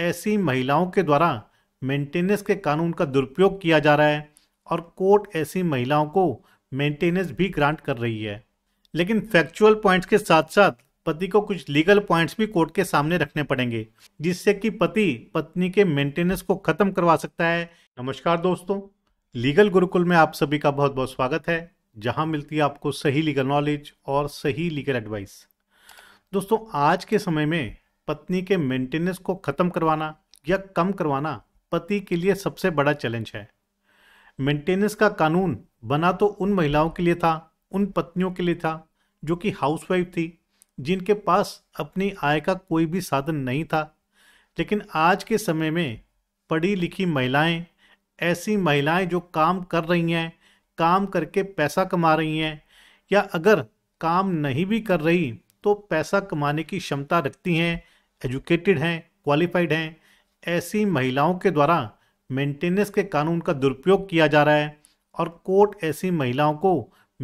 ऐसी महिलाओं के द्वारा मेंटेनेंस के कानून का दुरुपयोग किया जा रहा है और कोर्ट ऐसी महिलाओं को मेंटेनेंस भी ग्रांट कर रही है लेकिन फैक्चुअल पॉइंट्स के साथ साथ पति को कुछ लीगल पॉइंट्स भी कोर्ट के सामने रखने पड़ेंगे जिससे कि पति पत्नी के मेंटेनेंस को खत्म करवा सकता है नमस्कार दोस्तों लीगल गुरुकुल में आप सभी का बहुत बहुत स्वागत है जहां मिलती है आपको सही लीगल नॉलेज और सही लीगल एडवाइस दोस्तों आज के समय में पत्नी के मेंटेनेंस को ख़त्म करवाना या कम करवाना पति के लिए सबसे बड़ा चैलेंज है मेंटेनेंस का कानून बना तो उन महिलाओं के लिए था उन पत्नियों के लिए था जो कि हाउसवाइफ थी जिनके पास अपनी आय का कोई भी साधन नहीं था लेकिन आज के समय में पढ़ी लिखी महिलाएं ऐसी महिलाएं जो काम कर रही हैं काम करके पैसा कमा रही हैं या अगर काम नहीं भी कर रही तो पैसा कमाने की क्षमता रखती हैं एजुकेटेड हैं क्वालिफाइड हैं ऐसी महिलाओं के द्वारा मेंटेनेंस के कानून का दुरुपयोग किया जा रहा है और कोर्ट ऐसी महिलाओं को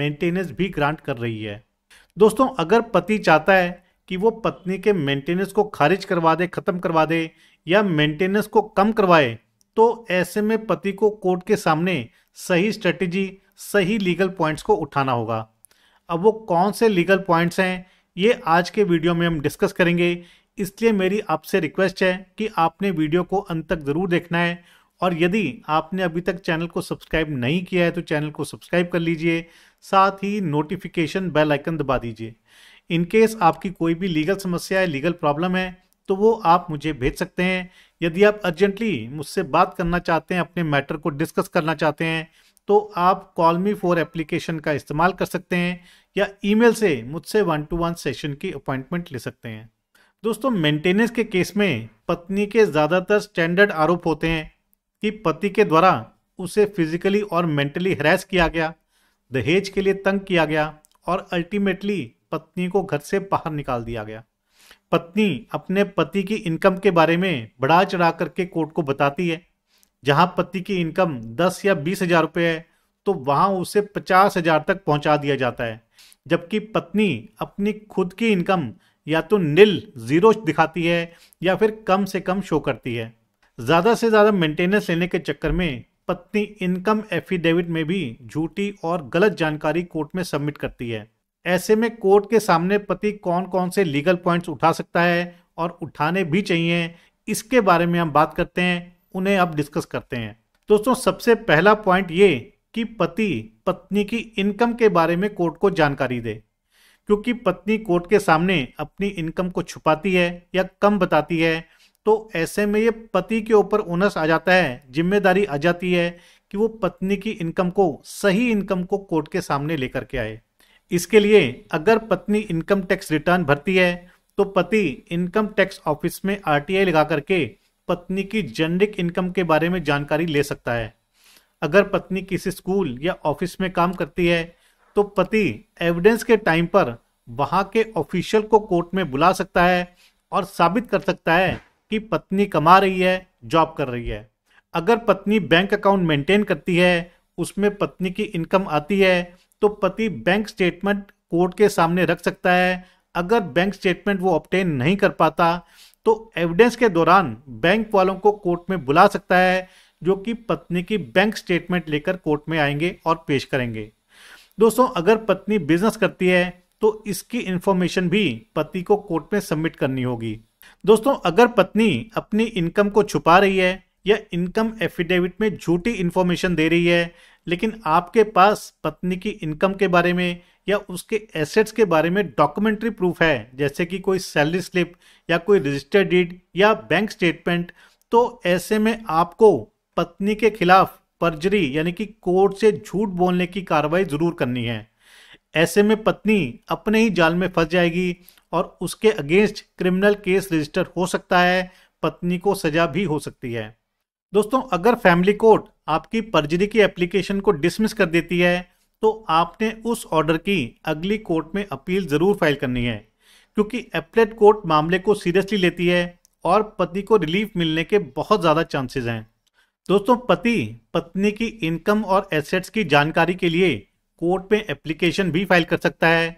मेंटेनेंस भी ग्रांट कर रही है दोस्तों अगर पति चाहता है कि वो पत्नी के मेंटेनेंस को खारिज करवा दे ख़त्म करवा दे या मेंटेनेंस को कम करवाए तो ऐसे में पति को कोर्ट के सामने सही स्ट्रेटजी सही लीगल पॉइंट्स को उठाना होगा अब वो कौन से लीगल पॉइंट्स हैं ये आज के वीडियो में हम डिस्कस करेंगे इसलिए मेरी आपसे रिक्वेस्ट है कि आपने वीडियो को अंत तक ज़रूर देखना है और यदि आपने अभी तक चैनल को सब्सक्राइब नहीं किया है तो चैनल को सब्सक्राइब कर लीजिए साथ ही नोटिफिकेशन बेल आइकन दबा दीजिए इन केस आपकी कोई भी लीगल समस्या है लीगल प्रॉब्लम है तो वो आप मुझे भेज सकते हैं यदि आप अर्जेंटली मुझसे बात करना चाहते हैं अपने मैटर को डिस्कस करना चाहते हैं तो आप कॉल मी फॉर एप्लीकेशन का इस्तेमाल कर सकते हैं या ईमेल से मुझसे वन टू वन सेशन की अपॉइंटमेंट ले सकते हैं दोस्तों मेंटेनेंस के केस में पत्नी के ज़्यादातर स्टैंडर्ड आरोप होते हैं कि पति के द्वारा उसे फिजिकली और मेंटली हरास किया गया दहेज के लिए तंग किया गया और अल्टीमेटली पत्नी को घर से बाहर निकाल दिया गया पत्नी अपने पति की इनकम के बारे में बढ़ा चढ़ा करके कोर्ट को बताती है जहां पति की इनकम दस या बीस हजार रुपये है तो वहां उसे पचास हजार तक पहुंचा दिया जाता है जबकि पत्नी अपनी खुद की इनकम या तो नील जीरो दिखाती है या फिर कम से कम शो करती है ज़्यादा से ज़्यादा मेंटेनेंस लेने के चक्कर में पत्नी इनकम एफिडेविट में भी झूठी और गलत जानकारी कोर्ट में सबमिट करती है ऐसे में कोर्ट के सामने पति कौन कौन से लीगल पॉइंट्स उठा सकता है और उठाने भी चाहिए इसके बारे में हम बात करते हैं उन्हें अब डिस्कस करते हैं दोस्तों सबसे पहला पॉइंट ये कि पति पत्नी की इनकम के बारे में कोर्ट को जानकारी दे क्योंकि पत्नी कोर्ट के सामने अपनी इनकम को छुपाती है या कम बताती है तो ऐसे में ये पति के ऊपर उनस आ जाता है जिम्मेदारी आ जाती है कि वो पत्नी की इनकम को सही इनकम को कोर्ट के सामने लेकर के आए इसके लिए अगर पत्नी इनकम टैक्स रिटर्न भरती है तो पति इनकम टैक्स ऑफिस में आर लगा करके पत्नी की जेनरिक इनकम के बारे में जानकारी ले सकता है अगर पत्नी किसी स्कूल या ऑफिस में काम करती है तो पति एविडेंस के टाइम पर वहां के ऑफिशियल को कोर्ट में बुला सकता है और साबित कर सकता है कि पत्नी कमा रही है जॉब कर रही है अगर पत्नी बैंक अकाउंट मेंटेन करती है उसमें पत्नी की इनकम आती है तो पति बैंक स्टेटमेंट कोर्ट के सामने रख सकता है अगर बैंक स्टेटमेंट वो ऑप्टेन नहीं कर पाता तो एविडेंस के दौरान बैंक वालों को कोर्ट में बुला सकता है जो कि पत्नी की बैंक स्टेटमेंट लेकर कोर्ट में आएंगे और पेश करेंगे दोस्तों अगर पत्नी बिजनेस करती है तो इसकी इंफॉर्मेशन भी पति को कोर्ट में सबमिट करनी होगी दोस्तों अगर पत्नी अपनी इनकम को छुपा रही है या इनकम एफिडेविट में झूठी इन्फॉर्मेशन दे रही है लेकिन आपके पास पत्नी की इनकम के बारे में या उसके एसेट्स के बारे में डॉक्यूमेंट्री प्रूफ है जैसे कि कोई सैलरी स्लिप या कोई रजिस्टर्ड डीड या बैंक स्टेटमेंट तो ऐसे में आपको पत्नी के खिलाफ पर्जरी यानी कि कोर्ट से झूठ बोलने की कार्रवाई जरूर करनी है ऐसे में पत्नी अपने ही जाल में फंस जाएगी और उसके अगेंस्ट क्रिमिनल केस रजिस्टर हो सकता है पत्नी को सजा भी हो सकती है दोस्तों अगर फैमिली कोर्ट आपकी पर्जरी की एप्लीकेशन को डिसमिस कर देती है तो आपने उस ऑर्डर की अगली कोर्ट में अपील ज़रूर फाइल करनी है क्योंकि एप्लेट कोर्ट मामले को सीरियसली लेती है और पति को रिलीफ मिलने के बहुत ज़्यादा चांसेस हैं दोस्तों पति पत्नी की इनकम और एसेट्स की जानकारी के लिए कोर्ट में एप्लीकेशन भी फाइल कर सकता है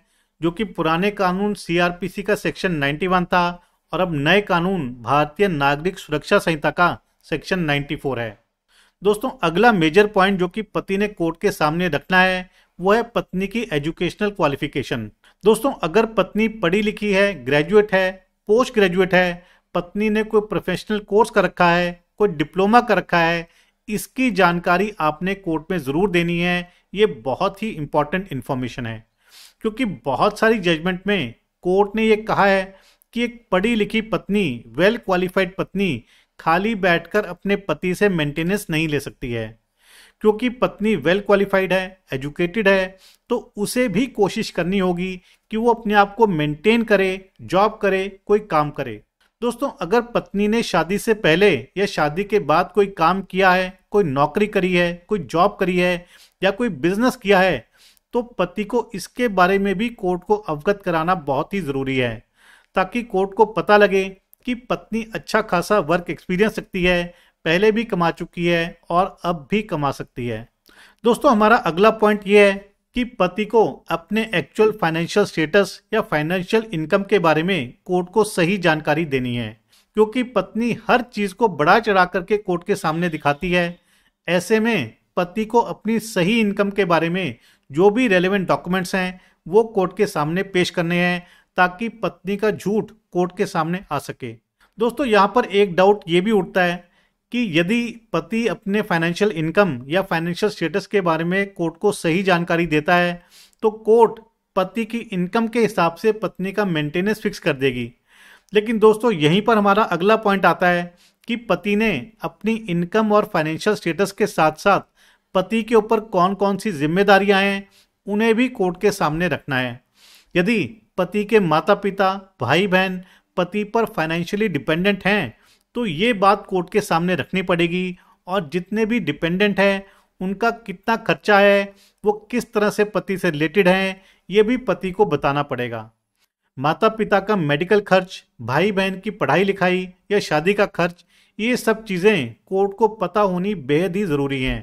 जो कि पुराने कानून सीआरपीसी का सेक्शन 91 था और अब नए कानून भारतीय नागरिक सुरक्षा संहिता का सेक्शन 94 है दोस्तों अगला मेजर पॉइंट जो कि पति ने कोर्ट के सामने रखना है वो है पत्नी की एजुकेशनल क्वालिफिकेशन दोस्तों अगर पत्नी पढ़ी लिखी है ग्रेजुएट है पोस्ट ग्रेजुएट है पत्नी ने कोई प्रोफेशनल कोर्स कर रखा है कोई डिप्लोमा कर रखा है इसकी जानकारी आपने कोर्ट में ज़रूर देनी है ये बहुत ही इंपॉर्टेंट इन्फॉर्मेशन है क्योंकि बहुत सारी जजमेंट में कोर्ट ने ये कहा है कि एक पढ़ी लिखी पत्नी वेल क्वालिफाइड पत्नी खाली बैठकर अपने पति से मेंटेनेंस नहीं ले सकती है क्योंकि पत्नी वेल क्वालिफाइड है एजुकेटेड है तो उसे भी कोशिश करनी होगी कि वो अपने आप को मेंटेन करे जॉब करे कोई काम करे दोस्तों अगर पत्नी ने शादी से पहले या शादी के बाद कोई काम किया है कोई नौकरी करी है कोई जॉब करी है या कोई बिजनेस किया है तो पति को इसके बारे में भी कोर्ट को अवगत कराना बहुत ही ज़रूरी है ताकि कोर्ट को पता लगे कि पत्नी अच्छा खासा वर्क एक्सपीरियंस रखती है पहले भी कमा चुकी है और अब भी कमा सकती है दोस्तों हमारा अगला पॉइंट ये है कि पति को अपने एक्चुअल फाइनेंशियल स्टेटस या फाइनेंशियल इनकम के बारे में कोर्ट को सही जानकारी देनी है क्योंकि पत्नी हर चीज को बड़ा चढ़ा करके कोर्ट के सामने दिखाती है ऐसे में पति को अपनी सही इनकम के बारे में जो भी रेलेवेंट डॉक्यूमेंट्स हैं वो कोर्ट के सामने पेश करने हैं ताकि पत्नी का झूठ कोर्ट के सामने आ सके दोस्तों यहाँ पर एक डाउट ये भी उठता है कि यदि पति अपने फाइनेंशियल इनकम या फाइनेंशियल स्टेटस के बारे में कोर्ट को सही जानकारी देता है तो कोर्ट पति की इनकम के हिसाब से पत्नी का मेंटेनेंस फिक्स कर देगी लेकिन दोस्तों यहीं पर हमारा अगला पॉइंट आता है कि पति ने अपनी इनकम और फाइनेंशियल स्टेटस के साथ साथ पति के ऊपर कौन कौन सी जिम्मेदारियां हैं उन्हें भी कोर्ट के सामने रखना है यदि पति के माता पिता भाई बहन पति पर फाइनेंशियली डिपेंडेंट हैं तो ये बात कोर्ट के सामने रखनी पड़ेगी और जितने भी डिपेंडेंट हैं उनका कितना खर्चा है वो किस तरह से पति से रिलेटेड हैं ये भी पति को बताना पड़ेगा माता पिता का मेडिकल खर्च भाई बहन की पढ़ाई लिखाई या शादी का खर्च ये सब चीज़ें कोर्ट को पता होनी बेहद ही ज़रूरी हैं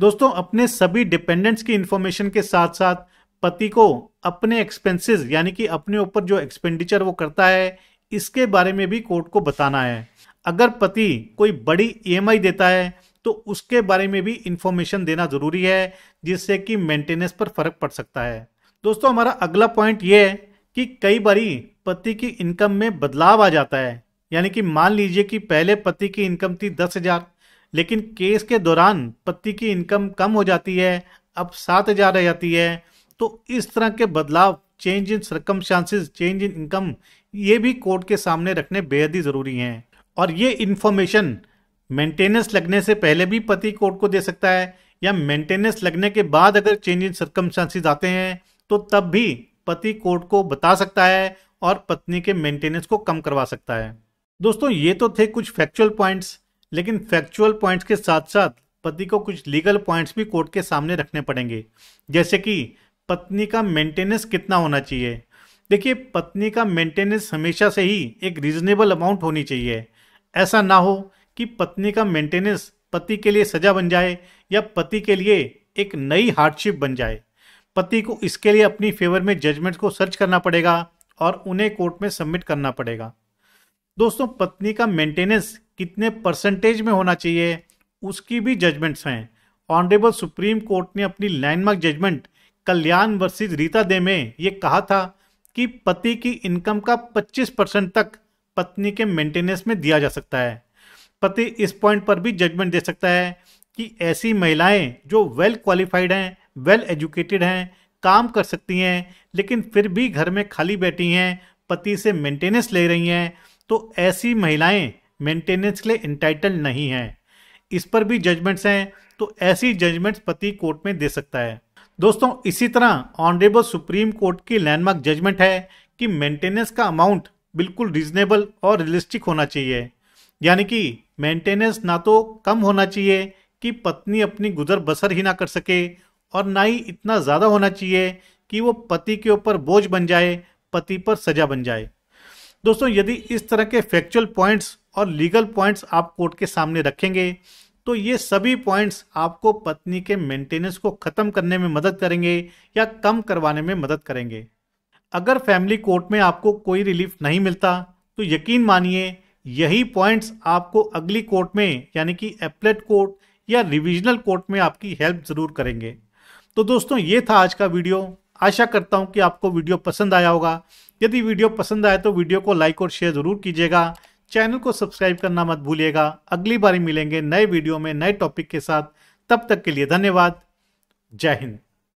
दोस्तों अपने सभी डिपेंडेंट्स की इन्फॉर्मेशन के साथ साथ पति को अपने एक्सपेंसेस यानी कि अपने ऊपर जो एक्सपेंडिचर वो करता है इसके बारे में भी कोर्ट को बताना है अगर पति कोई बड़ी ईएमआई e देता है तो उसके बारे में भी इंफॉर्मेशन देना ज़रूरी है जिससे कि मेंटेनेंस पर फर्क पड़ सकता है दोस्तों हमारा अगला पॉइंट ये है कि कई बारी पति की इनकम में बदलाव आ जाता है यानी कि मान लीजिए कि पहले पति की इनकम थी दस हज़ार लेकिन केस के दौरान पति की इनकम कम हो जाती है अब सात हज़ार रह जाती है तो इस तरह के बदलाव चेंज इन सरकम चेंज इन इनकम ये भी कोर्ट के सामने रखने बेहद ही ज़रूरी हैं और ये इन्फॉर्मेशन मेंटेनेंस लगने से पहले भी पति कोर्ट को दे सकता है या मेंटेनेंस लगने के बाद अगर चेंज इन सर्कमस्टांसिस आते हैं तो तब भी पति कोर्ट को बता सकता है और पत्नी के मेंटेनेंस को कम करवा सकता है दोस्तों ये तो थे कुछ फैक्चुअल पॉइंट्स लेकिन फैक्चुअल पॉइंट्स के साथ साथ पति को कुछ लीगल पॉइंट्स भी कोर्ट के सामने रखने पड़ेंगे जैसे कि पत्नी का मेंटेनेंस कितना होना चाहिए देखिए पत्नी का मेंटेनेंस हमेशा से ही एक रीजनेबल अमाउंट होनी चाहिए ऐसा ना हो कि पत्नी का मेंटेनेंस पति के लिए सजा बन जाए या पति के लिए एक नई हार्डशिप बन जाए पति को इसके लिए अपनी फेवर में जजमेंट को सर्च करना पड़ेगा और उन्हें कोर्ट में सबमिट करना पड़ेगा दोस्तों पत्नी का मेंटेनेंस कितने परसेंटेज में होना चाहिए उसकी भी जजमेंट्स हैं ऑनरेबल सुप्रीम कोर्ट ने अपनी landmark judgment Kalyan versus Rita Dey में ये कहा था कि पति की इनकम का 25 परसेंट तक पत्नी के मेंटेनेंस में दिया जा सकता है पति इस पॉइंट पर भी जजमेंट दे सकता है कि ऐसी महिलाएं जो वेल क्वालिफाइड हैं वेल एजुकेटेड हैं काम कर सकती हैं लेकिन फिर भी घर में खाली बैठी हैं पति से मेंटेनेंस ले रही हैं तो ऐसी महिलाएं मेंटेनेंस के लिए इंटाइटल नहीं हैं इस पर भी जजमेंट्स हैं तो ऐसी जजमेंट्स पति कोर्ट में दे सकता है दोस्तों इसी तरह ऑनरेबल सुप्रीम कोर्ट की लैंडमार्क जजमेंट है कि मेंटेनेंस का अमाउंट बिल्कुल रिजनेबल और रियलिस्टिक होना चाहिए यानी कि मेंटेनेंस ना तो कम होना चाहिए कि पत्नी अपनी गुजर बसर ही ना कर सके और ना ही इतना ज़्यादा होना चाहिए कि वो पति के ऊपर बोझ बन जाए पति पर सजा बन जाए दोस्तों यदि इस तरह के फैक्चुअल पॉइंट्स और लीगल पॉइंट्स आप कोर्ट के सामने रखेंगे तो ये सभी पॉइंट्स आपको पत्नी के मेंटेनेंस को ख़त्म करने में मदद करेंगे या कम करवाने में मदद करेंगे अगर फैमिली कोर्ट में आपको कोई रिलीफ नहीं मिलता तो यकीन मानिए यही पॉइंट्स आपको अगली कोर्ट में यानी कि एप्लेट कोर्ट या रिविजनल कोर्ट में आपकी हेल्प ज़रूर करेंगे तो दोस्तों ये था आज का वीडियो आशा करता हूँ कि आपको वीडियो पसंद आया होगा यदि वीडियो पसंद आए तो वीडियो को लाइक और शेयर ज़रूर कीजिएगा चैनल को सब्सक्राइब करना मत भूलिएगा अगली बार मिलेंगे नए वीडियो में नए टॉपिक के साथ तब तक के लिए धन्यवाद जय हिंद